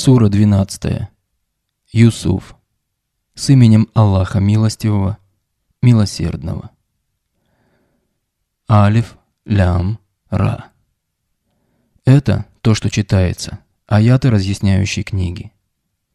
Сура 12. Юсуф. С именем Аллаха Милостивого, Милосердного. Алиф, Лям, Ра. Это то, что читается, аяты, разъясняющие книги.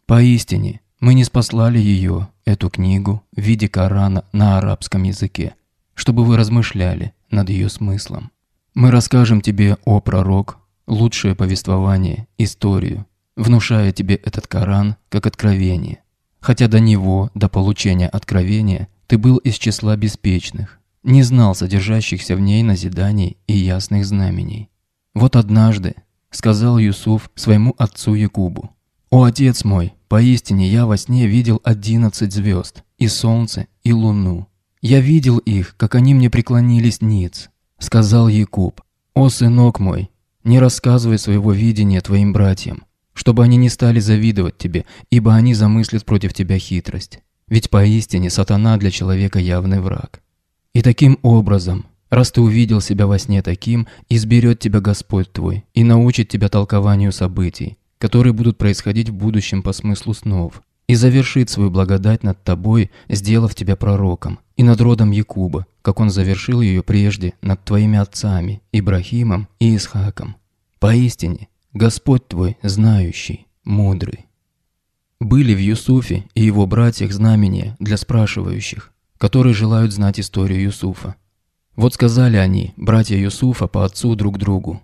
Поистине, мы не спаслали ее, эту книгу, в виде Корана на арабском языке, чтобы вы размышляли над ее смыслом. Мы расскажем тебе, о пророк, лучшее повествование, историю, внушая тебе этот Коран как откровение, хотя до него, до получения откровения, ты был из числа беспечных, не знал содержащихся в ней назиданий и ясных знамений. Вот однажды сказал Юсуф своему отцу Якубу, «О, отец мой, поистине я во сне видел одиннадцать звезд, и солнце, и луну. Я видел их, как они мне преклонились ниц», — сказал Якуб. «О, сынок мой, не рассказывай своего видения твоим братьям, чтобы они не стали завидовать тебе, ибо они замыслят против тебя хитрость. Ведь поистине сатана для человека явный враг. И таким образом, раз ты увидел себя во сне таким, изберет тебя Господь твой и научит тебя толкованию событий, которые будут происходить в будущем по смыслу снов, и завершит свою благодать над тобой, сделав тебя пророком, и над родом Якуба, как он завершил ее прежде над твоими отцами, Ибрахимом и Исхаком. Поистине, Господь твой знающий, мудрый». Были в Юсуфе и его братьях знамения для спрашивающих, которые желают знать историю Юсуфа. Вот сказали они, братья Юсуфа по отцу друг другу.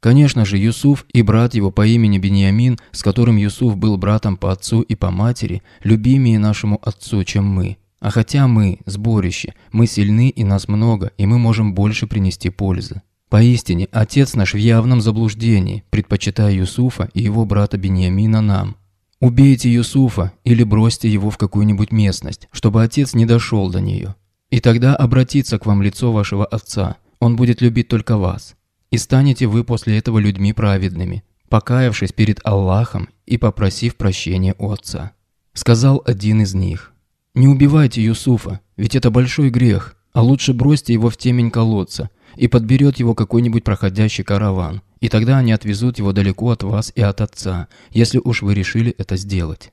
Конечно же, Юсуф и брат его по имени Беньямин, с которым Юсуф был братом по отцу и по матери, любимее нашему отцу, чем мы. А хотя мы – сборище, мы сильны и нас много, и мы можем больше принести пользы. Поистине, отец наш в явном заблуждении, предпочитая Юсуфа и его брата Беньямина нам. Убейте Юсуфа или бросьте его в какую-нибудь местность, чтобы отец не дошел до нее. И тогда обратится к вам лицо вашего отца, он будет любить только вас. И станете вы после этого людьми праведными, покаявшись перед Аллахом и попросив прощения у отца. Сказал один из них, «Не убивайте Юсуфа, ведь это большой грех, а лучше бросьте его в темень колодца, и подберет его какой-нибудь проходящий караван, и тогда они отвезут его далеко от вас и от отца, если уж вы решили это сделать».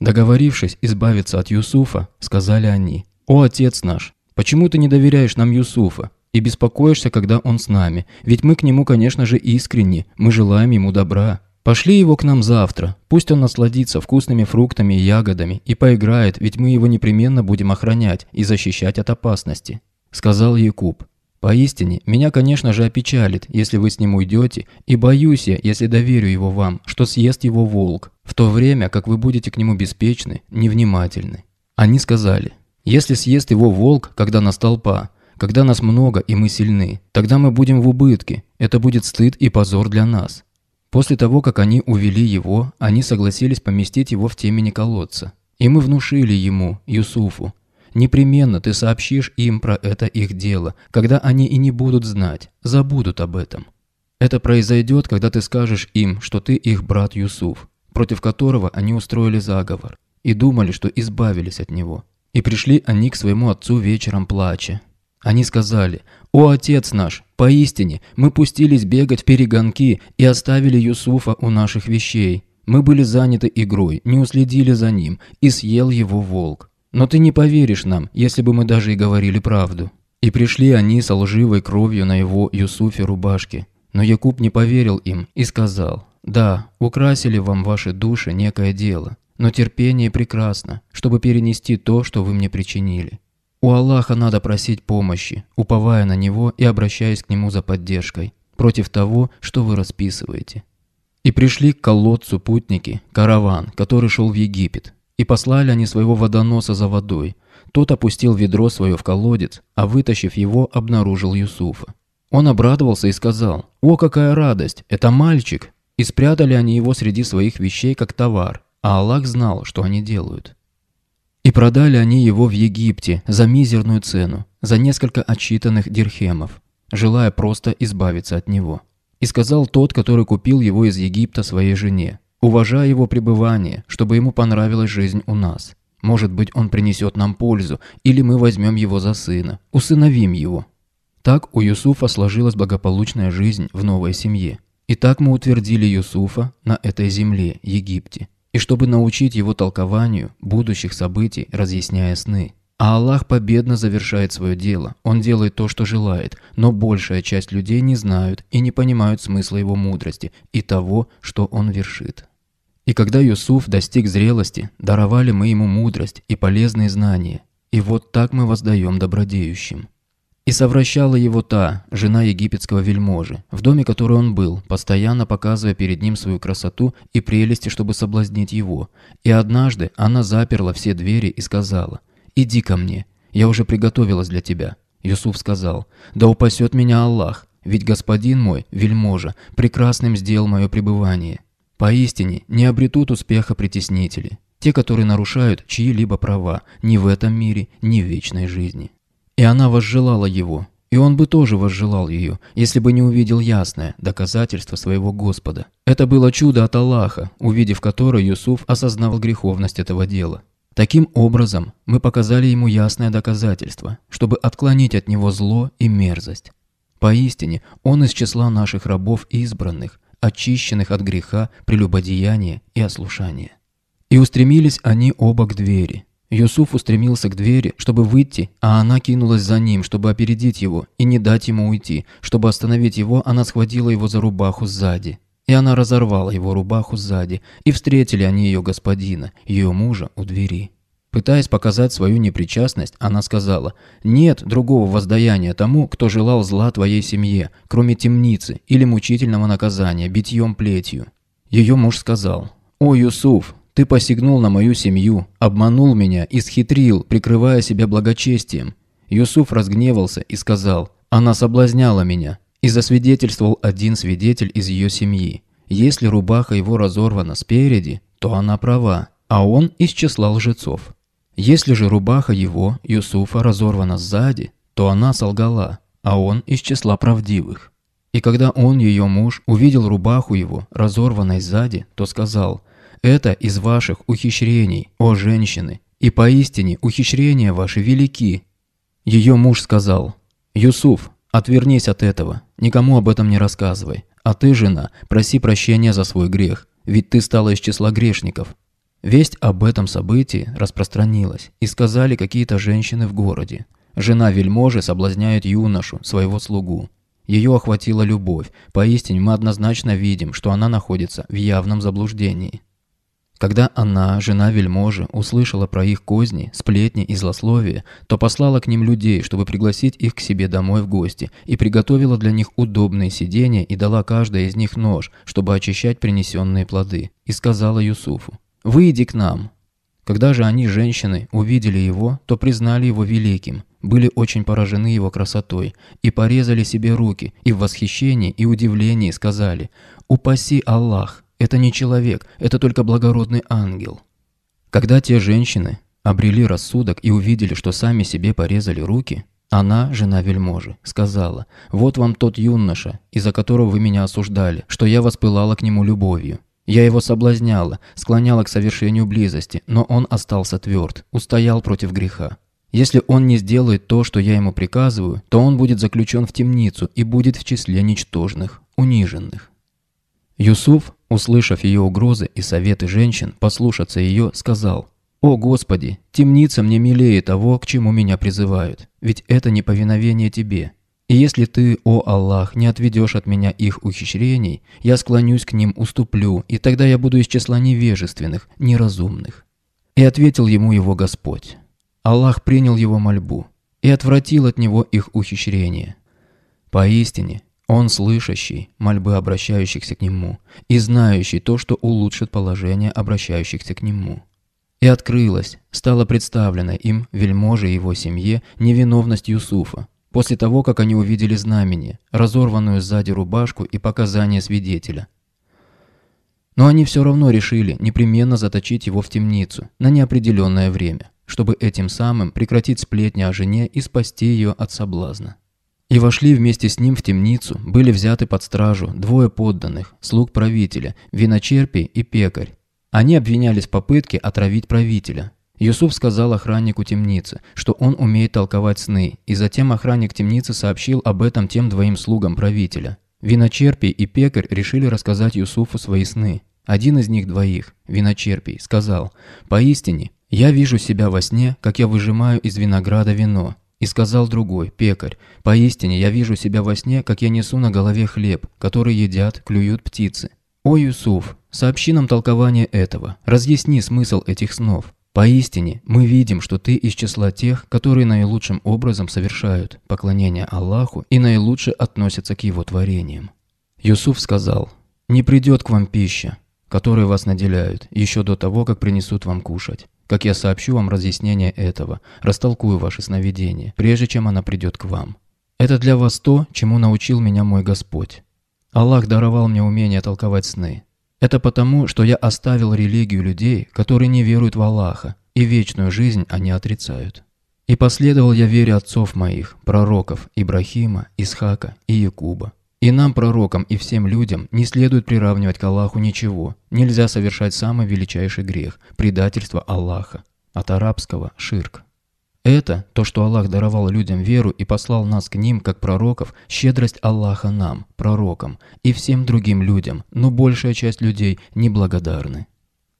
Договорившись избавиться от Юсуфа, сказали они, «О, отец наш, почему ты не доверяешь нам Юсуфа и беспокоишься, когда он с нами? Ведь мы к нему, конечно же, искренни, мы желаем ему добра». Пошли его к нам завтра. Пусть он насладится вкусными фруктами и ягодами и поиграет, ведь мы его непременно будем охранять и защищать от опасности», – сказал Якуб. «Поистине, меня, конечно же, опечалит, если вы с ним уйдете, и боюсь я, если доверю его вам, что съест его волк, в то время, как вы будете к нему беспечны, невнимательны». Они сказали, «Если съест его волк, когда нас толпа, когда нас много и мы сильны, тогда мы будем в убытке, это будет стыд и позор для нас». После того, как они увели его, они согласились поместить его в темени колодца. И мы внушили ему, Юсуфу, «Непременно ты сообщишь им про это их дело, когда они и не будут знать, забудут об этом. Это произойдет, когда ты скажешь им, что ты их брат Юсуф, против которого они устроили заговор, и думали, что избавились от него. И пришли они к своему отцу вечером плача, они сказали, «О, Отец наш, поистине, мы пустились бегать в перегонки и оставили Юсуфа у наших вещей. Мы были заняты игрой, не уследили за ним, и съел его волк. Но ты не поверишь нам, если бы мы даже и говорили правду». И пришли они со лживой кровью на его Юсуфе рубашке. Но Якуб не поверил им и сказал, «Да, украсили вам ваши души некое дело, но терпение прекрасно, чтобы перенести то, что вы мне причинили. У Аллаха надо просить помощи, уповая на Него и обращаясь к Нему за поддержкой, против того, что вы расписываете. И пришли к колодцу путники, караван, который шел в Египет, и послали они своего водоноса за водой. Тот опустил ведро свое в колодец, а вытащив его, обнаружил Юсуфа. Он обрадовался и сказал, «О, какая радость! Это мальчик!» И спрятали они его среди своих вещей как товар, а Аллах знал, что они делают. И продали они его в Египте за мизерную цену, за несколько отчитанных дирхемов, желая просто избавиться от него. И сказал тот, который купил его из Египта своей жене, уважая его пребывание, чтобы ему понравилась жизнь у нас. Может быть, он принесет нам пользу, или мы возьмем его за сына, усыновим его. Так у Юсуфа сложилась благополучная жизнь в новой семье. И так мы утвердили Юсуфа на этой земле, Египте и чтобы научить его толкованию будущих событий, разъясняя сны. А Аллах победно завершает свое дело, он делает то, что желает, но большая часть людей не знают и не понимают смысла его мудрости и того, что он вершит. И когда Юсуф достиг зрелости, даровали мы ему мудрость и полезные знания, и вот так мы воздаем добродеющим. И совращала его та, жена египетского вельможи, в доме которой он был, постоянно показывая перед ним свою красоту и прелести, чтобы соблазнить его. И однажды она заперла все двери и сказала, «Иди ко мне, я уже приготовилась для тебя». Юсуф сказал, «Да упасет меня Аллах, ведь господин мой, вельможа, прекрасным сделал мое пребывание». Поистине, не обретут успеха притеснители, те, которые нарушают чьи-либо права ни в этом мире, ни в вечной жизни. И она возжелала его, и он бы тоже возжелал ее, если бы не увидел ясное доказательство своего Господа. Это было чудо от Аллаха, увидев которое Юсуф осознавал греховность этого дела. Таким образом, мы показали ему ясное доказательство, чтобы отклонить от него зло и мерзость. Поистине, он из числа наших рабов избранных, очищенных от греха, прелюбодеяния и ослушания. И устремились они оба к двери – Юсуф устремился к двери, чтобы выйти, а она кинулась за ним, чтобы опередить его и не дать ему уйти. Чтобы остановить его, она схватила его за рубаху сзади. И она разорвала его рубаху сзади, и встретили они ее господина, ее мужа, у двери. Пытаясь показать свою непричастность, она сказала, «Нет другого воздаяния тому, кто желал зла твоей семье, кроме темницы или мучительного наказания, битьем плетью». Ее муж сказал, «О, Юсуф, ты посягнул на мою семью, обманул меня и схитрил, прикрывая себя благочестием. Юсуф разгневался и сказал, она соблазняла меня. И засвидетельствовал один свидетель из ее семьи. Если рубаха его разорвана спереди, то она права, а он из числа лжецов. Если же рубаха его, Юсуфа, разорвана сзади, то она солгала, а он из числа правдивых. И когда он, ее муж, увидел рубаху его, разорванной сзади, то сказал – это из ваших ухищрений, о женщины, и поистине ухищрения ваши велики». Ее муж сказал, «Юсуф, отвернись от этого, никому об этом не рассказывай, а ты, жена, проси прощения за свой грех, ведь ты стала из числа грешников». Весть об этом событии распространилась, и сказали какие-то женщины в городе. Жена вельможи соблазняет юношу, своего слугу. Ее охватила любовь, поистине мы однозначно видим, что она находится в явном заблуждении. Когда она, жена вельможи, услышала про их козни, сплетни и злословие, то послала к ним людей, чтобы пригласить их к себе домой в гости, и приготовила для них удобные сидения и дала каждой из них нож, чтобы очищать принесенные плоды, и сказала Юсуфу «Выйди к нам». Когда же они, женщины, увидели его, то признали его великим, были очень поражены его красотой, и порезали себе руки, и в восхищении и удивлении сказали «Упаси Аллах, это не человек, это только благородный ангел. Когда те женщины обрели рассудок и увидели, что сами себе порезали руки, она, жена вельможи, сказала, «Вот вам тот юноша, из-за которого вы меня осуждали, что я воспылала к нему любовью. Я его соблазняла, склоняла к совершению близости, но он остался тверд, устоял против греха. Если он не сделает то, что я ему приказываю, то он будет заключен в темницу и будет в числе ничтожных, униженных». Юсуф Услышав ее угрозы и советы женщин послушаться ее, сказал «О, Господи, темница мне милее того, к чему меня призывают, ведь это не повиновение Тебе. И если Ты, о Аллах, не отведешь от меня их ухищрений, я склонюсь к ним, уступлю, и тогда я буду из числа невежественных, неразумных». И ответил ему его Господь. Аллах принял его мольбу и отвратил от него их ухищрение. Поистине, он слышащий мольбы обращающихся к Нему и знающий то, что улучшит положение обращающихся к Нему. И открылась, стала представлена им вельможе и его семье невиновность Юсуфа, после того, как они увидели знамение, разорванную сзади рубашку и показания свидетеля. Но они все равно решили непременно заточить его в темницу на неопределенное время, чтобы этим самым прекратить сплетни о жене и спасти ее от соблазна. И вошли вместе с ним в темницу, были взяты под стражу двое подданных, слуг правителя, виночерпий и пекарь. Они обвинялись в попытке отравить правителя. Юсуф сказал охраннику темницы, что он умеет толковать сны, и затем охранник темницы сообщил об этом тем двоим слугам правителя. Виночерпий и пекарь решили рассказать Юсуфу свои сны. Один из них двоих, Виночерпий, сказал, «Поистине, я вижу себя во сне, как я выжимаю из винограда вино, и сказал другой, пекарь, «Поистине я вижу себя во сне, как я несу на голове хлеб, который едят, клюют птицы». «О, Юсуф, сообщи нам толкование этого, разъясни смысл этих снов. Поистине, мы видим, что ты из числа тех, которые наилучшим образом совершают поклонение Аллаху и наилучше относятся к его творениям». Юсуф сказал, «Не придет к вам пища, которой вас наделяют, еще до того, как принесут вам кушать как я сообщу вам разъяснение этого, растолкую ваше сновидение, прежде чем она придет к вам. Это для вас то, чему научил меня мой Господь. Аллах даровал мне умение толковать сны. Это потому, что я оставил религию людей, которые не веруют в Аллаха, и вечную жизнь они отрицают. И последовал я вере отцов моих, пророков Ибрахима, Исхака и Якуба. И нам, пророкам, и всем людям, не следует приравнивать к Аллаху ничего. Нельзя совершать самый величайший грех – предательство Аллаха. От арабского – ширк. Это, то, что Аллах даровал людям веру и послал нас к ним, как пророков, щедрость Аллаха нам, пророкам, и всем другим людям, но большая часть людей неблагодарны.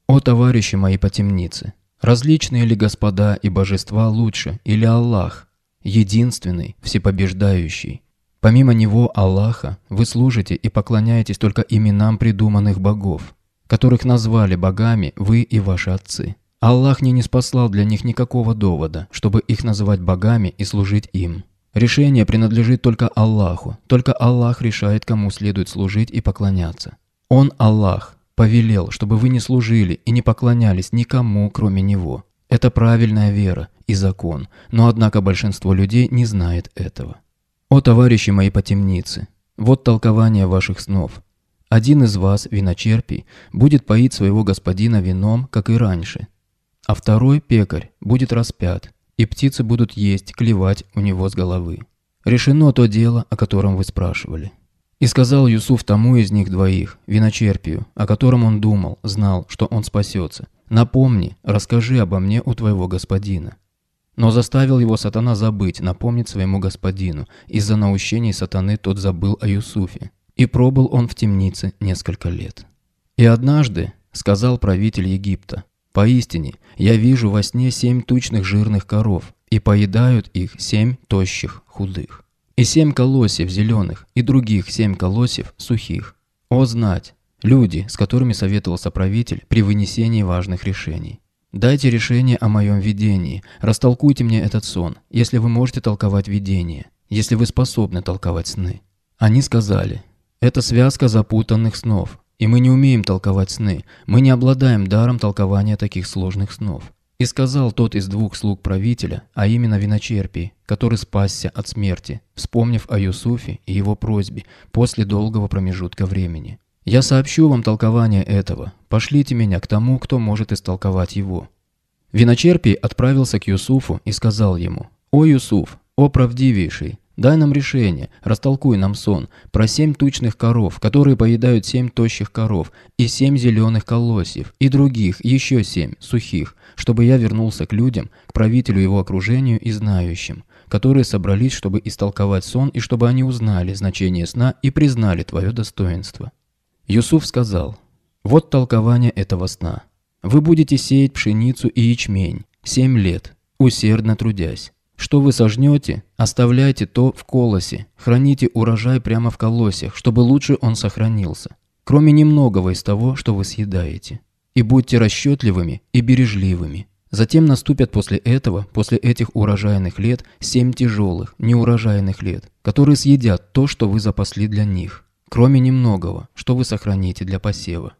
О, товарищи мои по темнице! Различные ли господа и божества лучше, или Аллах, единственный, всепобеждающий? Помимо него, Аллаха, вы служите и поклоняетесь только именам придуманных богов, которых назвали богами вы и ваши отцы. Аллах не спаслал для них никакого довода, чтобы их называть богами и служить им. Решение принадлежит только Аллаху, только Аллах решает, кому следует служить и поклоняться. Он, Аллах, повелел, чтобы вы не служили и не поклонялись никому, кроме Него. Это правильная вера и закон, но однако большинство людей не знает этого. «О, товарищи мои по темнице, вот толкование ваших снов. Один из вас, виночерпий, будет поить своего господина вином, как и раньше, а второй, пекарь, будет распят, и птицы будут есть, клевать у него с головы. Решено то дело, о котором вы спрашивали». И сказал Юсуф тому из них двоих, виночерпию, о котором он думал, знал, что он спасется. «Напомни, расскажи обо мне у твоего господина». Но заставил его сатана забыть, напомнить своему господину. Из-за наущений сатаны тот забыл о Юсуфе. И пробыл он в темнице несколько лет. «И однажды, — сказал правитель Египта, — поистине, я вижу во сне семь тучных жирных коров, и поедают их семь тощих худых, и семь колосьев зеленых, и других семь колосьев сухих. О знать! Люди, с которыми советовался правитель при вынесении важных решений. Дайте решение о моем видении. Растолкуйте мне этот сон, если вы можете толковать видение, если вы способны толковать сны. Они сказали, это связка запутанных снов, и мы не умеем толковать сны, мы не обладаем даром толкования таких сложных снов. И сказал тот из двух слуг правителя, а именно Виночерпий, который спасся от смерти, вспомнив о Юсуфе и его просьбе после долгого промежутка времени. Я сообщу вам толкование этого. Пошлите меня к тому, кто может истолковать его». Виночерпий отправился к Юсуфу и сказал ему, «О, Юсуф, о правдивейший, дай нам решение, растолкуй нам сон про семь тучных коров, которые поедают семь тощих коров, и семь зеленых колосьев, и других, еще семь, сухих, чтобы я вернулся к людям, к правителю его окружению и знающим, которые собрались, чтобы истолковать сон, и чтобы они узнали значение сна и признали твое достоинство». Юсуф сказал, «Вот толкование этого сна. Вы будете сеять пшеницу и ячмень семь лет, усердно трудясь. Что вы сожнете, оставляйте то в колосе, храните урожай прямо в колосях, чтобы лучше он сохранился, кроме немногого из того, что вы съедаете. И будьте расчетливыми и бережливыми». Затем наступят после этого, после этих урожайных лет, семь тяжелых, неурожайных лет, которые съедят то, что вы запасли для них кроме немногого, что вы сохраните для посева.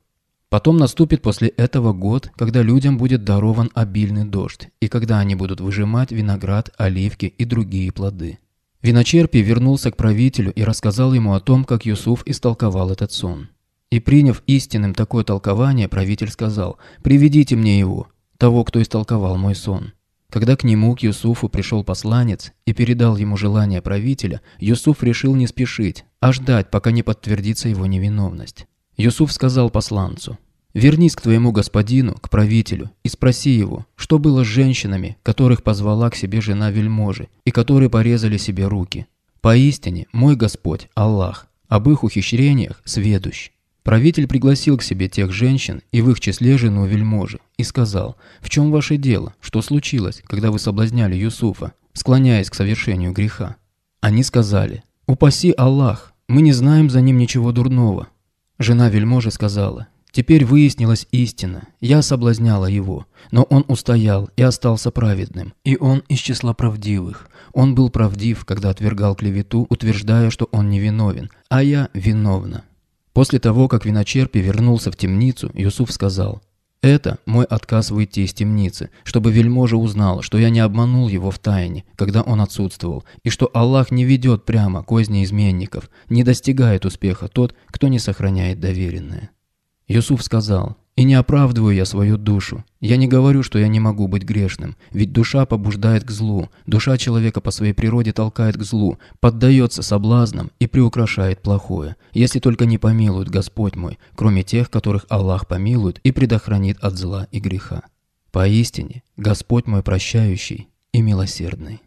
Потом наступит после этого год, когда людям будет дарован обильный дождь, и когда они будут выжимать виноград, оливки и другие плоды. Виночерпий вернулся к правителю и рассказал ему о том, как Юсуф истолковал этот сон. И приняв истинным такое толкование, правитель сказал «Приведите мне его, того, кто истолковал мой сон». Когда к нему, к Юсуфу, пришел посланец и передал ему желание правителя, Юсуф решил не спешить, а ждать, пока не подтвердится его невиновность. Юсуф сказал посланцу, «Вернись к твоему господину, к правителю, и спроси его, что было с женщинами, которых позвала к себе жена вельможи, и которые порезали себе руки. Поистине, мой Господь, Аллах, об их ухищрениях сведущ». Правитель пригласил к себе тех женщин, и в их числе жену вельможи, и сказал, «В чем ваше дело? Что случилось, когда вы соблазняли Юсуфа, склоняясь к совершению греха?» Они сказали, «Упаси Аллах, мы не знаем за ним ничего дурного». Жена вельможи сказала, «Теперь выяснилась истина, я соблазняла его, но он устоял и остался праведным, и он из числа правдивых. Он был правдив, когда отвергал клевету, утверждая, что он невиновен, а я виновна». После того, как виночерпи вернулся в темницу, Юсуф сказал, «Это мой отказ выйти из темницы, чтобы вельможа узнал, что я не обманул его в тайне, когда он отсутствовал, и что Аллах не ведет прямо козни изменников, не достигает успеха тот, кто не сохраняет доверенное». Юсуф сказал, и не оправдываю я свою душу. Я не говорю, что я не могу быть грешным. Ведь душа побуждает к злу. Душа человека по своей природе толкает к злу, поддается соблазнам и приукрашает плохое. Если только не помилует Господь мой, кроме тех, которых Аллах помилует и предохранит от зла и греха. Поистине, Господь мой прощающий и милосердный.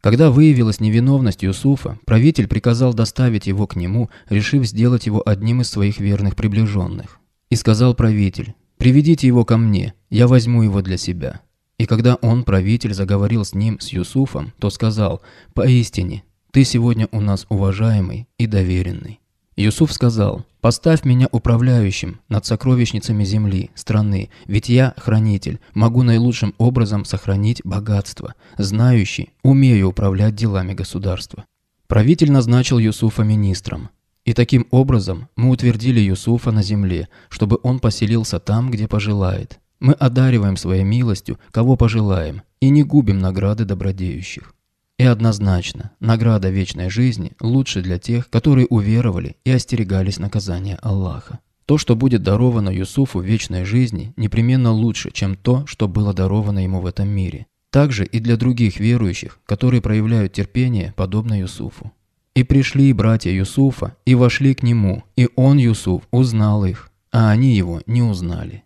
Когда выявилась невиновность Юсуфа, правитель приказал доставить его к нему, решив сделать его одним из своих верных приближенных. И сказал правитель, «Приведите его ко мне, я возьму его для себя». И когда он, правитель, заговорил с ним, с Юсуфом, то сказал, «Поистине, ты сегодня у нас уважаемый и доверенный». Юсуф сказал, «Поставь меня управляющим над сокровищницами земли, страны, ведь я, хранитель, могу наилучшим образом сохранить богатство, знающий, умею управлять делами государства». Правитель назначил Юсуфа министром, и таким образом мы утвердили Юсуфа на земле, чтобы он поселился там, где пожелает. Мы одариваем своей милостью, кого пожелаем, и не губим награды добродеющих. И однозначно, награда вечной жизни лучше для тех, которые уверовали и остерегались наказания Аллаха. То, что будет даровано Юсуфу в вечной жизни, непременно лучше, чем то, что было даровано ему в этом мире. Также и для других верующих, которые проявляют терпение, подобно Юсуфу. И пришли братья Юсуфа, и вошли к нему, и он, Юсуф, узнал их, а они его не узнали.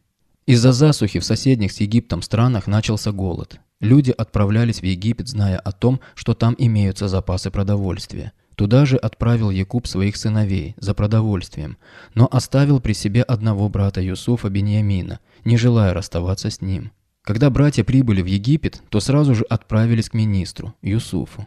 Из-за засухи в соседних с Египтом странах начался голод. Люди отправлялись в Египет, зная о том, что там имеются запасы продовольствия. Туда же отправил Якуб своих сыновей за продовольствием, но оставил при себе одного брата Юсуфа Беньямина, не желая расставаться с ним. Когда братья прибыли в Египет, то сразу же отправились к министру, Юсуфу.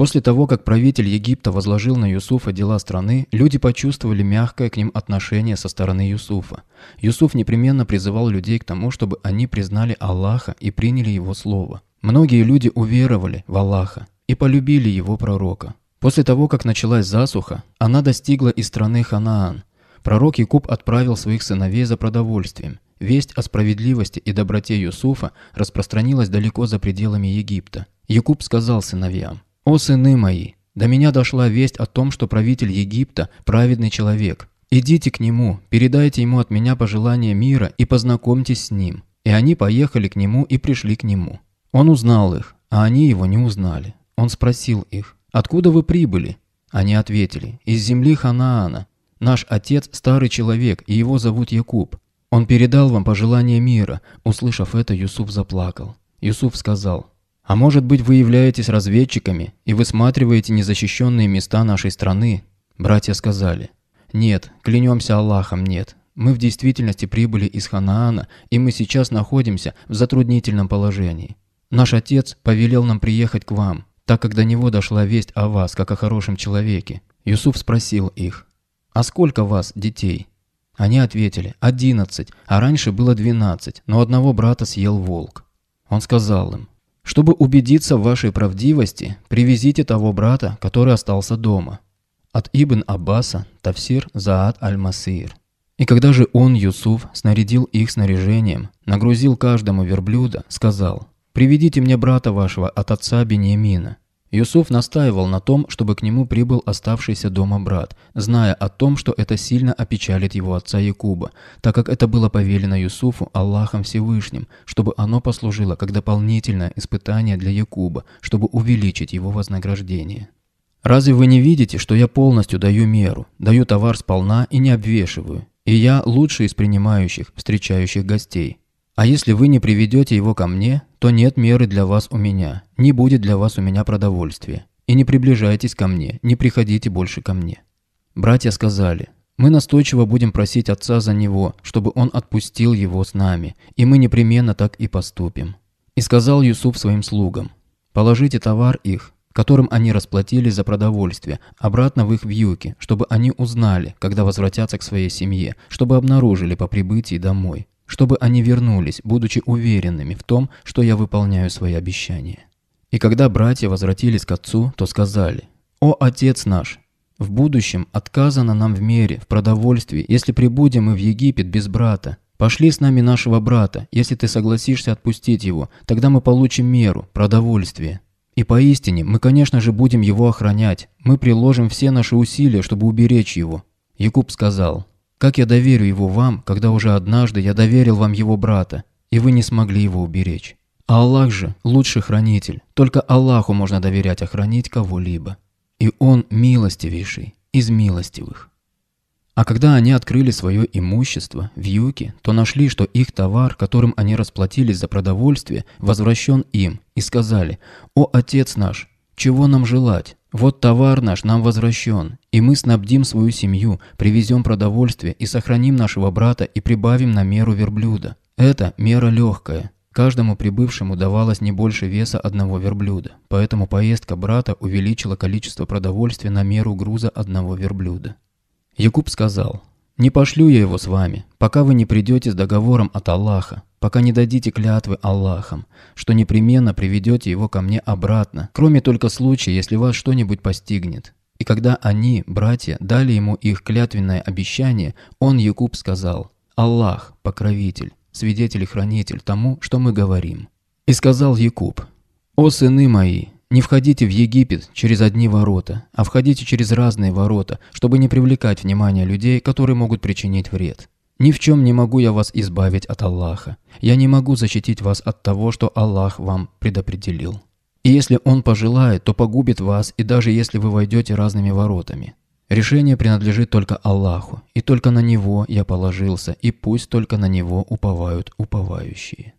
После того, как правитель Египта возложил на Юсуфа дела страны, люди почувствовали мягкое к ним отношение со стороны Юсуфа. Юсуф непременно призывал людей к тому, чтобы они признали Аллаха и приняли его слово. Многие люди уверовали в Аллаха и полюбили его пророка. После того, как началась засуха, она достигла и страны Ханаан. Пророк Якуб отправил своих сыновей за продовольствием. Весть о справедливости и доброте Юсуфа распространилась далеко за пределами Египта. Якуб сказал сыновьям, «О сыны мои, до меня дошла весть о том, что правитель Египта – праведный человек. Идите к нему, передайте ему от меня пожелание мира и познакомьтесь с ним». И они поехали к нему и пришли к нему. Он узнал их, а они его не узнали. Он спросил их, «Откуда вы прибыли?» Они ответили, «Из земли Ханаана. Наш отец – старый человек, и его зовут Якуб. Он передал вам пожелание мира». Услышав это, Юсуф заплакал. Юсуф сказал, а может быть, вы являетесь разведчиками и высматриваете незащищенные места нашей страны? Братья сказали. Нет, клянемся Аллахом, нет. Мы в действительности прибыли из Ханаана, и мы сейчас находимся в затруднительном положении. Наш отец повелел нам приехать к вам, так как до него дошла весть о вас, как о хорошем человеке. Юсуф спросил их, «А сколько вас, детей?» Они ответили, «Одиннадцать, а раньше было двенадцать, но одного брата съел волк». Он сказал им, чтобы убедиться в вашей правдивости, привезите того брата, который остался дома. От Ибн Аббаса, Тавсир Заад Аль-Масир. И когда же он, Юсуф, снарядил их снаряжением, нагрузил каждому верблюда, сказал, «Приведите мне брата вашего от отца Беньямина». Юсуф настаивал на том, чтобы к нему прибыл оставшийся дома брат, зная о том, что это сильно опечалит его отца Якуба, так как это было повелено Юсуфу Аллахом Всевышним, чтобы оно послужило как дополнительное испытание для Якуба, чтобы увеличить его вознаграждение. «Разве вы не видите, что я полностью даю меру, даю товар сполна и не обвешиваю, и я лучший из принимающих, встречающих гостей?» А если вы не приведете его ко мне, то нет меры для вас у меня, не будет для вас у меня продовольствия. И не приближайтесь ко мне, не приходите больше ко мне». Братья сказали, «Мы настойчиво будем просить отца за него, чтобы он отпустил его с нами, и мы непременно так и поступим». И сказал Юсуф своим слугам, «Положите товар их, которым они расплатились за продовольствие, обратно в их вьюки, чтобы они узнали, когда возвратятся к своей семье, чтобы обнаружили по прибытии домой чтобы они вернулись, будучи уверенными в том, что я выполняю свои обещания. И когда братья возвратились к отцу, то сказали, «О, Отец наш, в будущем отказано нам в мере, в продовольствии, если прибудем мы в Египет без брата. Пошли с нами нашего брата, если ты согласишься отпустить его, тогда мы получим меру, продовольствие». И поистине, мы, конечно же, будем его охранять. Мы приложим все наши усилия, чтобы уберечь его. Якуб сказал, как я доверю его вам, когда уже однажды я доверил вам его брата, и вы не смогли его уберечь? А Аллах же – лучший хранитель. Только Аллаху можно доверять охранить а кого-либо. И Он милостивейший из милостивых. А когда они открыли свое имущество в Юке, то нашли, что их товар, которым они расплатились за продовольствие, возвращен им, и сказали «О Отец наш, чего нам желать? Вот товар наш нам возвращен, и мы снабдим свою семью, привезем продовольствие и сохраним нашего брата и прибавим на меру верблюда. Это мера легкая. Каждому прибывшему давалось не больше веса одного верблюда, поэтому поездка брата увеличила количество продовольствия на меру груза одного верблюда. Якуб сказал, «Не пошлю я его с вами, пока вы не придете с договором от Аллаха пока не дадите клятвы Аллахом, что непременно приведете его ко мне обратно, кроме только случая, если вас что-нибудь постигнет». И когда они, братья, дали ему их клятвенное обещание, он, Якуб, сказал, «Аллах, покровитель, свидетель и хранитель тому, что мы говорим». И сказал Якуб, «О сыны мои, не входите в Египет через одни ворота, а входите через разные ворота, чтобы не привлекать внимание людей, которые могут причинить вред». Ни в чем не могу я вас избавить от Аллаха. Я не могу защитить вас от того, что Аллах вам предопределил. И если Он пожелает, то погубит вас, и даже если вы войдете разными воротами. Решение принадлежит только Аллаху, и только на Него я положился, и пусть только на Него уповают уповающие.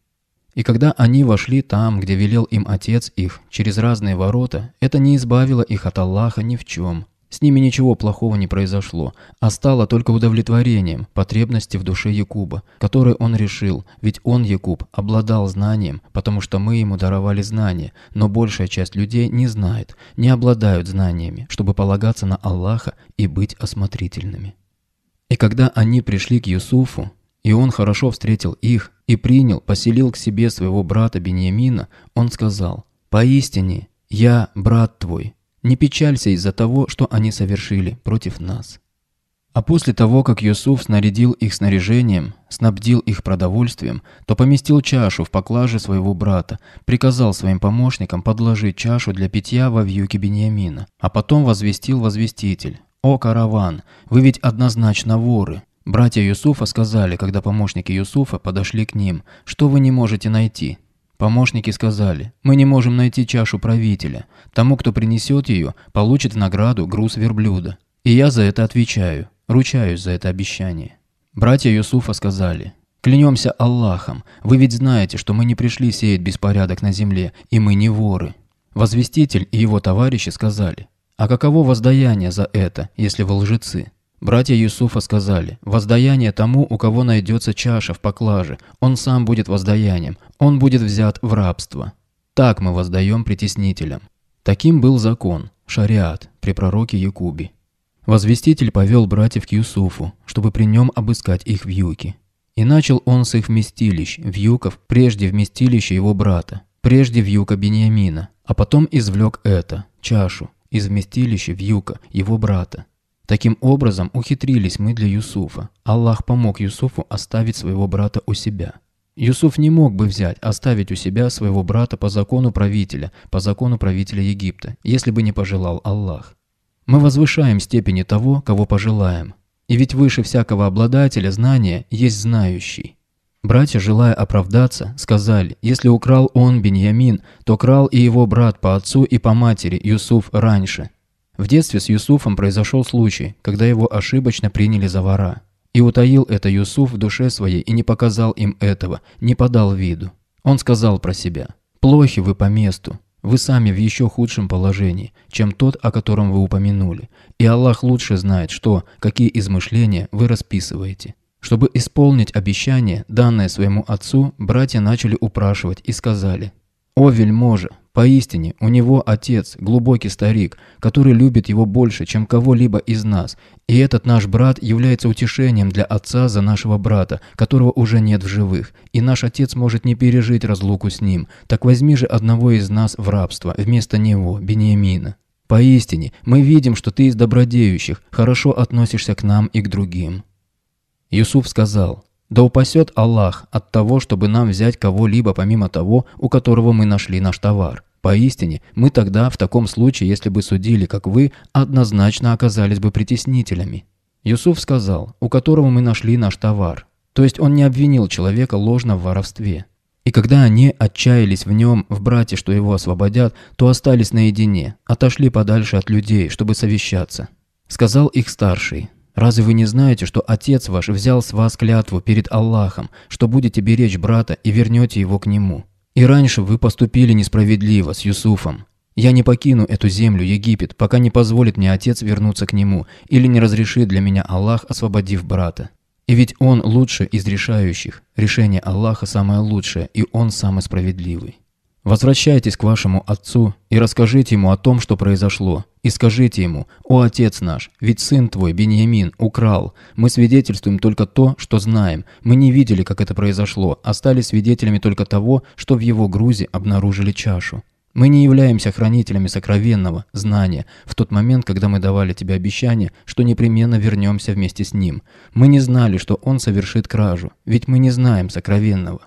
И когда они вошли там, где велел им отец их, через разные ворота, это не избавило их от Аллаха ни в чем, с ними ничего плохого не произошло, а стало только удовлетворением потребности в душе Якуба, которую он решил, ведь он, Якуб, обладал знанием, потому что мы ему даровали знания, но большая часть людей не знает, не обладают знаниями, чтобы полагаться на Аллаха и быть осмотрительными. И когда они пришли к Юсуфу, и он хорошо встретил их, и принял, поселил к себе своего брата Беньямина, он сказал, «Поистине, я брат твой, не печалься из-за того, что они совершили против нас. А после того, как Юсуф снарядил их снаряжением, снабдил их продовольствием, то поместил чашу в поклаже своего брата, приказал своим помощникам подложить чашу для питья во вьюке Беньямина, а потом возвестил возвеститель. «О, караван, вы ведь однозначно воры!» Братья Юсуфа сказали, когда помощники Юсуфа подошли к ним, «Что вы не можете найти? Помощники сказали, мы не можем найти чашу правителя. Тому, кто принесет ее, получит в награду груз верблюда. И я за это отвечаю, ручаюсь за это обещание. Братья Юсуфа сказали, клянемся Аллахом, вы ведь знаете, что мы не пришли сеять беспорядок на земле, и мы не воры. Возвеститель и его товарищи сказали, а каково воздаяние за это, если вы лжецы? Братья Юсуфа сказали, воздаяние тому, у кого найдется чаша в поклаже, он сам будет воздаянием, он будет взят в рабство. Так мы воздаем притеснителям. Таким был закон, шариат, при пророке Якубе. Возвеститель повел братьев к Юсуфу, чтобы при нем обыскать их вьюки. И начал он с их вместилищ, вьюков, прежде вместилища его брата, прежде вьюка Бениамина, а потом извлек это, чашу, из вместилища вьюка его брата. Таким образом ухитрились мы для Юсуфа. Аллах помог Юсуфу оставить своего брата у себя. Юсуф не мог бы взять, оставить у себя своего брата по закону правителя, по закону правителя Египта, если бы не пожелал Аллах. Мы возвышаем степени того, кого пожелаем. И ведь выше всякого обладателя знания есть знающий. Братья, желая оправдаться, сказали, если украл он Беньямин, то крал и его брат по отцу и по матери Юсуф раньше. В детстве с Юсуфом произошел случай, когда его ошибочно приняли за вора. И утаил это Юсуф в душе своей и не показал им этого, не подал виду. Он сказал про себя. «Плохи вы по месту. Вы сами в еще худшем положении, чем тот, о котором вы упомянули. И Аллах лучше знает, что, какие измышления вы расписываете». Чтобы исполнить обещание, данное своему отцу, братья начали упрашивать и сказали, «О, вельможа, Поистине, у него отец, глубокий старик, который любит его больше, чем кого-либо из нас. И этот наш брат является утешением для отца за нашего брата, которого уже нет в живых. И наш отец может не пережить разлуку с ним. Так возьми же одного из нас в рабство, вместо него, Бениамина. Поистине, мы видим, что ты из добродеющих, хорошо относишься к нам и к другим». Юсуф сказал, да упасет Аллах от того, чтобы нам взять кого-либо помимо того, у которого мы нашли наш товар. Поистине, мы тогда, в таком случае, если бы судили, как вы, однозначно оказались бы притеснителями». Юсуф сказал, у которого мы нашли наш товар. То есть он не обвинил человека ложно в воровстве. И когда они отчаялись в нем, в брате, что его освободят, то остались наедине, отошли подальше от людей, чтобы совещаться. Сказал их старший, Разве вы не знаете, что отец ваш взял с вас клятву перед Аллахом, что будете беречь брата и вернете его к нему? И раньше вы поступили несправедливо с Юсуфом. Я не покину эту землю, Египет, пока не позволит мне отец вернуться к нему или не разрешит для меня Аллах, освободив брата. И ведь он лучше из решающих. Решение Аллаха самое лучшее, и он самый справедливый. Возвращайтесь к вашему отцу и расскажите ему о том, что произошло. И скажите ему, «О, отец наш, ведь сын твой, Беньямин, украл. Мы свидетельствуем только то, что знаем. Мы не видели, как это произошло, а стали свидетелями только того, что в его грузе обнаружили чашу. Мы не являемся хранителями сокровенного знания в тот момент, когда мы давали тебе обещание, что непременно вернемся вместе с ним. Мы не знали, что он совершит кражу, ведь мы не знаем сокровенного».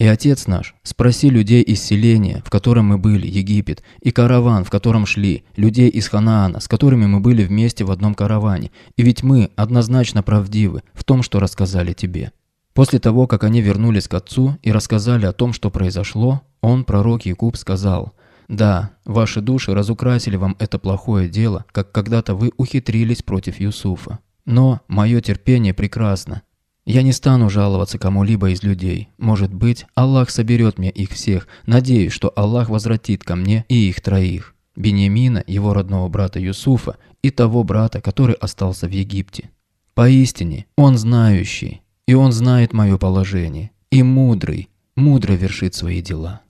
И отец наш, спроси людей из селения, в котором мы были, Египет, и караван, в котором шли, людей из Ханаана, с которыми мы были вместе в одном караване. И ведь мы однозначно правдивы в том, что рассказали тебе». После того, как они вернулись к отцу и рассказали о том, что произошло, он, пророк Якуб, сказал – да, ваши души разукрасили вам это плохое дело, как когда-то вы ухитрились против Юсуфа. Но мое терпение прекрасно, я не стану жаловаться кому-либо из людей. Может быть, Аллах соберет мне их всех. Надеюсь, что Аллах возвратит ко мне и их троих. Бенемина, его родного брата Юсуфа и того брата, который остался в Египте. Поистине, он знающий, и он знает мое положение, и мудрый, мудро вершит свои дела».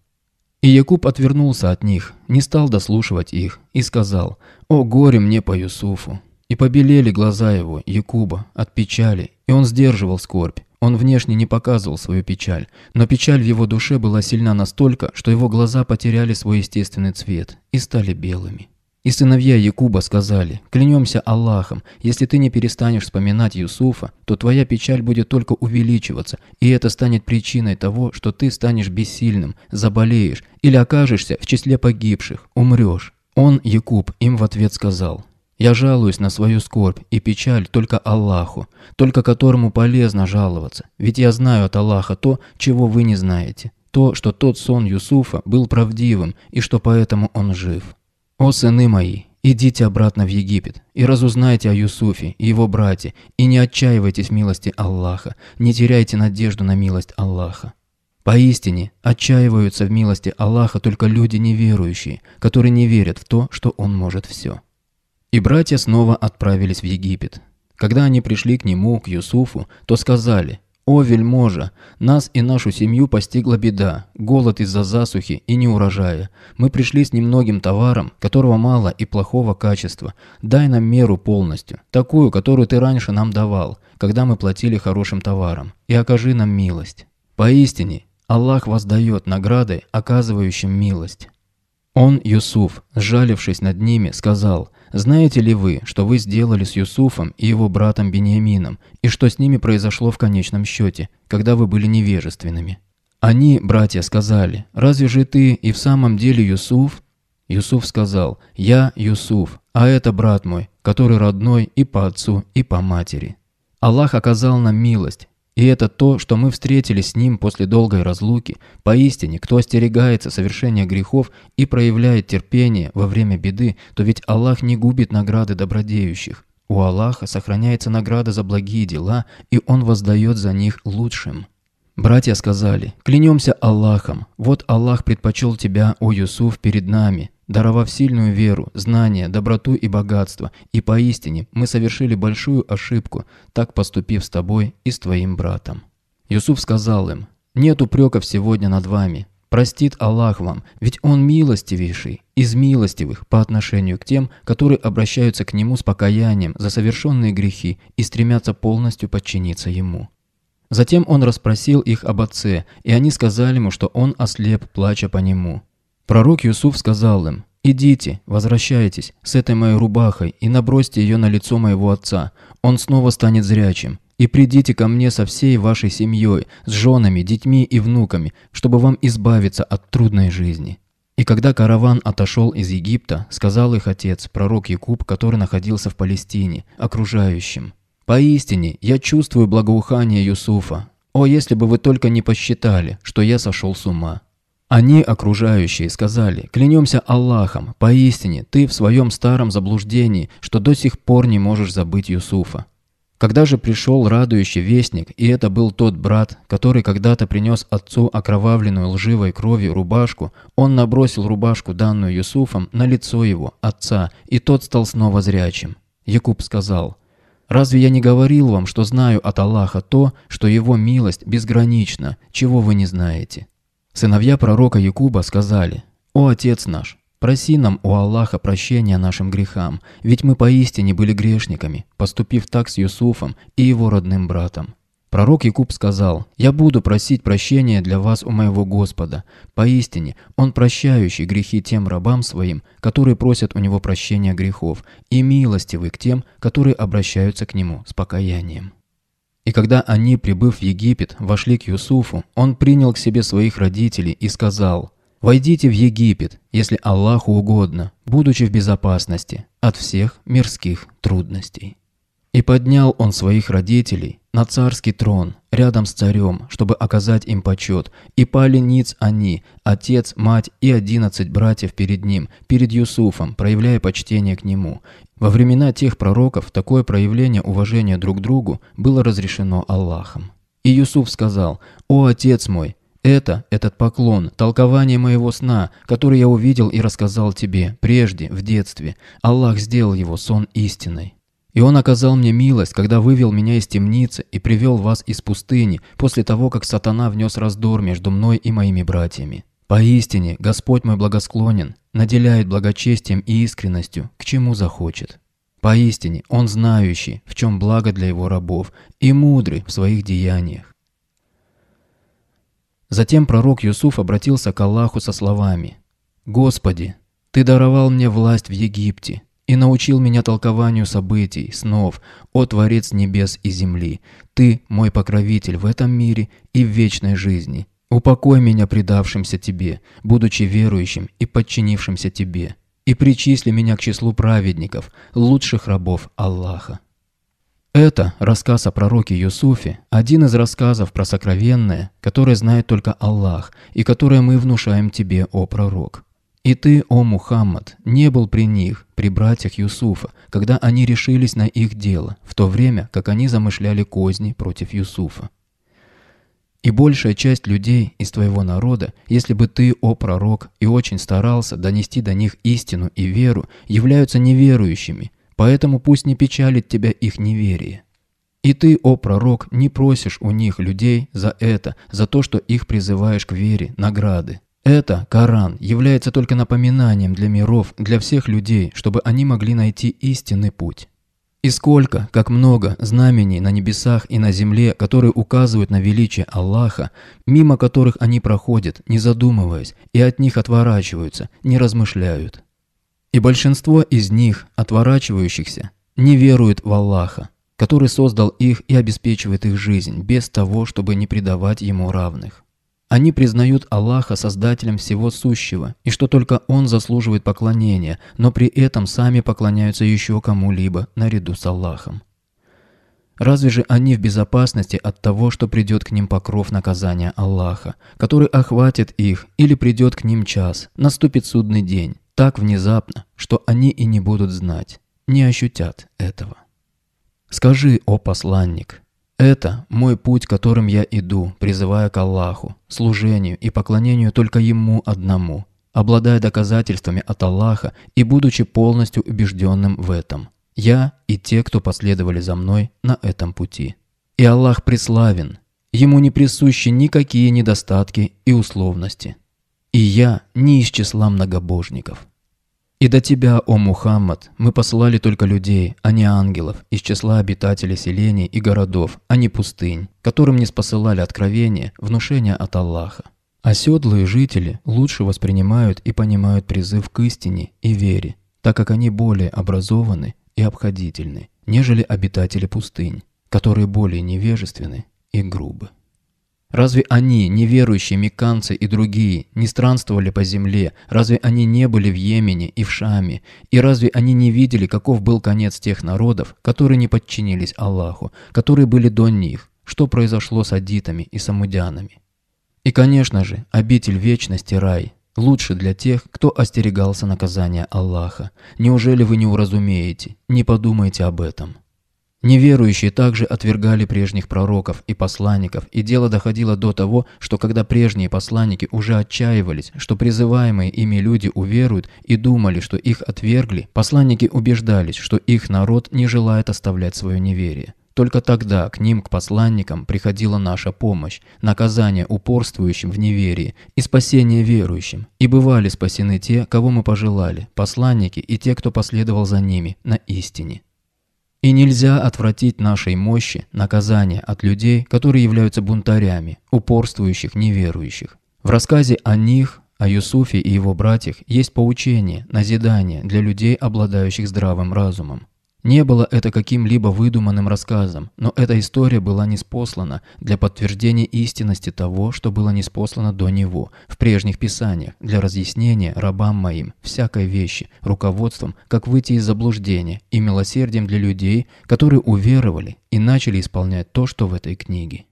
И Якуб отвернулся от них, не стал дослушивать их, и сказал, «О горе мне по Юсуфу!» И побелели глаза его, Якуба, от печали и он сдерживал скорбь. Он внешне не показывал свою печаль, но печаль в его душе была сильна настолько, что его глаза потеряли свой естественный цвет и стали белыми. И сыновья Якуба сказали, «Клянемся Аллахом, если ты не перестанешь вспоминать Юсуфа, то твоя печаль будет только увеличиваться, и это станет причиной того, что ты станешь бессильным, заболеешь или окажешься в числе погибших, умрешь». Он, Якуб, им в ответ сказал, я жалуюсь на свою скорбь и печаль только Аллаху, только которому полезно жаловаться, ведь я знаю от Аллаха то, чего вы не знаете, то, что тот сон Юсуфа был правдивым и что поэтому он жив. «О сыны мои, идите обратно в Египет и разузнайте о Юсуфе и его брате, и не отчаивайтесь милости Аллаха, не теряйте надежду на милость Аллаха». Поистине, отчаиваются в милости Аллаха только люди неверующие, которые не верят в то, что Он может все. И братья снова отправились в Египет. Когда они пришли к нему, к Юсуфу, то сказали, «О, вельможа, нас и нашу семью постигла беда, голод из-за засухи и неурожая. Мы пришли с немногим товаром, которого мало и плохого качества. Дай нам меру полностью, такую, которую ты раньше нам давал, когда мы платили хорошим товаром, и окажи нам милость». Поистине, Аллах воздает награды, оказывающим милость. Он, Юсуф, сжалившись над ними, сказал, «Знаете ли вы, что вы сделали с Юсуфом и его братом Бениамином, и что с ними произошло в конечном счете, когда вы были невежественными?» Они, братья, сказали, «Разве же ты и в самом деле Юсуф?» Юсуф сказал, «Я Юсуф, а это брат мой, который родной и по отцу, и по матери». Аллах оказал нам милость, и это то, что мы встретили с ним после долгой разлуки. Поистине, кто остерегается совершения грехов и проявляет терпение во время беды, то ведь Аллах не губит награды добродеющих. У Аллаха сохраняется награда за благие дела, и Он воздает за них лучшим. Братья сказали, клянемся Аллахом, вот Аллах предпочел тебя, о Юсуф, перед нами, даровав сильную веру, знания, доброту и богатство. И поистине мы совершили большую ошибку, так поступив с тобой и с твоим братом». Юсуф сказал им, «Нет упреков сегодня над вами. Простит Аллах вам, ведь Он милостивейший, из милостивых по отношению к тем, которые обращаются к Нему с покаянием за совершенные грехи и стремятся полностью подчиниться Ему». Затем он расспросил их об отце, и они сказали ему, что он ослеп, плача по нему. Пророк Юсуф сказал им, «Идите, возвращайтесь с этой моей рубахой и набросьте ее на лицо моего отца. Он снова станет зрячим. И придите ко мне со всей вашей семьей, с женами, детьми и внуками, чтобы вам избавиться от трудной жизни». И когда караван отошел из Египта, сказал их отец, пророк Якуб, который находился в Палестине, окружающим, «Поистине, я чувствую благоухание Юсуфа. О, если бы вы только не посчитали, что я сошел с ума». Они, окружающие, сказали, клянемся Аллахом, поистине, ты в своем старом заблуждении, что до сих пор не можешь забыть Юсуфа. Когда же пришел радующий вестник, и это был тот брат, который когда-то принес отцу окровавленную лживой кровью рубашку, он набросил рубашку, данную Юсуфом, на лицо его, отца, и тот стал снова зрячим. Якуб сказал, «Разве я не говорил вам, что знаю от Аллаха то, что его милость безгранична, чего вы не знаете?» Сыновья пророка Якуба сказали, «О Отец наш, проси нам у Аллаха прощения нашим грехам, ведь мы поистине были грешниками, поступив так с Юсуфом и его родным братом». Пророк Якуб сказал, «Я буду просить прощения для вас у моего Господа. Поистине, Он прощающий грехи тем рабам Своим, которые просят у Него прощения грехов, и милостивы к тем, которые обращаются к Нему с покаянием». И когда они, прибыв в Египет, вошли к Юсуфу, он принял к себе своих родителей и сказал, «Войдите в Египет, если Аллаху угодно, будучи в безопасности от всех мирских трудностей». И поднял он своих родителей на царский трон, рядом с царем, чтобы оказать им почет. И пали ниц они, отец, мать и одиннадцать братьев перед ним, перед Юсуфом, проявляя почтение к нему. Во времена тех пророков такое проявление уважения друг к другу было разрешено Аллахом. И Юсуф сказал, «О, отец мой, это, этот поклон, толкование моего сна, который я увидел и рассказал тебе прежде, в детстве. Аллах сделал его сон истиной». И он оказал мне милость, когда вывел меня из темницы и привел вас из пустыни, после того, как сатана внес раздор между мной и моими братьями. Поистине, Господь мой благосклонен, наделяет благочестием и искренностью, к чему захочет. Поистине, Он знающий, в чем благо для Его рабов, и мудрый в своих деяниях. Затем пророк Юсуф обратился к Аллаху со словами «Господи, Ты даровал мне власть в Египте, и научил меня толкованию событий, снов, о Творец небес и земли. Ты мой покровитель в этом мире и в вечной жизни. Упокой меня предавшимся тебе, будучи верующим и подчинившимся тебе. И причисли меня к числу праведников, лучших рабов Аллаха. Это рассказ о пророке Юсуфе, один из рассказов про сокровенное, которое знает только Аллах и которое мы внушаем тебе, о пророк. И ты, о Мухаммад, не был при них, при братьях Юсуфа, когда они решились на их дело, в то время, как они замышляли козни против Юсуфа. И большая часть людей из твоего народа, если бы ты, о пророк, и очень старался донести до них истину и веру, являются неверующими, поэтому пусть не печалит тебя их неверие. И ты, о пророк, не просишь у них людей за это, за то, что их призываешь к вере, награды. Это, Коран, является только напоминанием для миров, для всех людей, чтобы они могли найти истинный путь. И сколько, как много знамений на небесах и на земле, которые указывают на величие Аллаха, мимо которых они проходят, не задумываясь, и от них отворачиваются, не размышляют. И большинство из них, отворачивающихся, не веруют в Аллаха, который создал их и обеспечивает их жизнь, без того, чтобы не предавать ему равных. Они признают Аллаха создателем всего сущего, и что только Он заслуживает поклонения, но при этом сами поклоняются еще кому-либо наряду с Аллахом. Разве же они в безопасности от того, что придет к ним покров наказания Аллаха, который охватит их, или придет к ним час, наступит судный день, так внезапно, что они и не будут знать, не ощутят этого. Скажи, о посланник, это мой путь, которым я иду, призывая к Аллаху, служению и поклонению только Ему одному, обладая доказательствами от Аллаха и будучи полностью убежденным в этом. Я и те, кто последовали за мной на этом пути. И Аллах преславен, Ему не присущи никакие недостатки и условности. И я не из числа многобожников. И до тебя, о Мухаммад, мы послали только людей, а не ангелов, из числа обитателей селений и городов, а не пустынь, которым не спосылали откровения, внушения от Аллаха. Оседлые жители лучше воспринимают и понимают призыв к истине и вере, так как они более образованы и обходительны, нежели обитатели пустынь, которые более невежественны и грубы. Разве они, неверующие меканцы и другие, не странствовали по земле? Разве они не были в Йемене и в Шаме? И разве они не видели, каков был конец тех народов, которые не подчинились Аллаху, которые были до них? Что произошло с адитами и самудянами? И, конечно же, обитель вечности рай лучше для тех, кто остерегался наказания Аллаха. Неужели вы не уразумеете, не подумаете об этом? Неверующие также отвергали прежних пророков и посланников, и дело доходило до того, что когда прежние посланники уже отчаивались, что призываемые ими люди уверуют и думали, что их отвергли, посланники убеждались, что их народ не желает оставлять свое неверие. Только тогда к ним, к посланникам, приходила наша помощь, наказание упорствующим в неверии и спасение верующим. И бывали спасены те, кого мы пожелали, посланники и те, кто последовал за ними, на истине. И нельзя отвратить нашей мощи наказание от людей, которые являются бунтарями, упорствующих, неверующих. В рассказе о них, о Юсуфе и его братьях, есть поучение, назидание для людей, обладающих здравым разумом. Не было это каким-либо выдуманным рассказом, но эта история была неспослана для подтверждения истинности того, что было неспослано до него, в прежних писаниях, для разъяснения рабам моим всякой вещи, руководством, как выйти из заблуждения, и милосердием для людей, которые уверовали и начали исполнять то, что в этой книге.